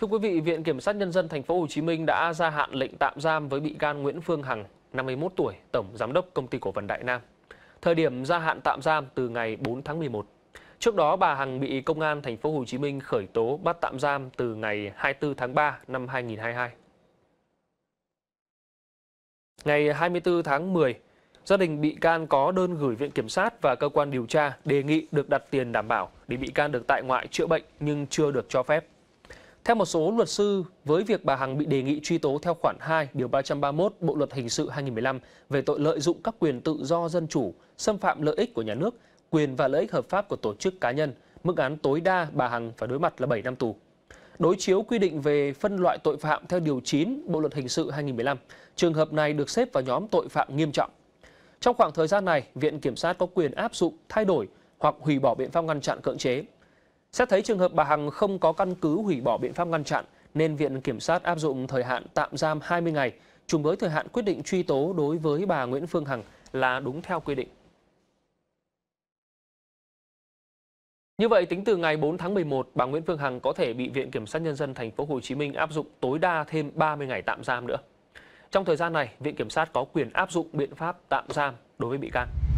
Thưa quý vị, Viện Kiểm sát Nhân dân Thành phố Hồ Chí Minh đã ra hạn lệnh tạm giam với bị can Nguyễn Phương Hằng, 51 tuổi, tổng giám đốc công ty cổ phần Đại Nam. Thời điểm gia hạn tạm giam từ ngày 4 tháng 11. Trước đó, bà Hằng bị Công an Thành phố Hồ Chí Minh khởi tố bắt tạm giam từ ngày 24 tháng 3 năm 2022. Ngày 24 tháng 10, gia đình bị can có đơn gửi Viện Kiểm sát và cơ quan điều tra đề nghị được đặt tiền đảm bảo để bị can được tại ngoại chữa bệnh nhưng chưa được cho phép. Theo một số luật sư, với việc bà Hằng bị đề nghị truy tố theo khoản 2 điều 331 Bộ luật hình sự 2015 về tội lợi dụng các quyền tự do dân chủ, xâm phạm lợi ích của nhà nước, quyền và lợi ích hợp pháp của tổ chức cá nhân, mức án tối đa bà Hằng phải đối mặt là 7 năm tù. Đối chiếu quy định về phân loại tội phạm theo điều 9 Bộ luật hình sự 2015, trường hợp này được xếp vào nhóm tội phạm nghiêm trọng. Trong khoảng thời gian này, Viện Kiểm sát có quyền áp dụng, thay đổi hoặc hủy bỏ biện pháp ngăn chặn cưỡng chế Xét thấy trường hợp bà Hằng không có căn cứ hủy bỏ biện pháp ngăn chặn, nên Viện Kiểm sát áp dụng thời hạn tạm giam 20 ngày, trùng với thời hạn quyết định truy tố đối với bà Nguyễn Phương Hằng là đúng theo quy định. Như vậy, tính từ ngày 4 tháng 11, bà Nguyễn Phương Hằng có thể bị Viện Kiểm sát Nhân dân Thành phố Hồ Chí Minh áp dụng tối đa thêm 30 ngày tạm giam nữa. Trong thời gian này, Viện Kiểm sát có quyền áp dụng biện pháp tạm giam đối với bị can.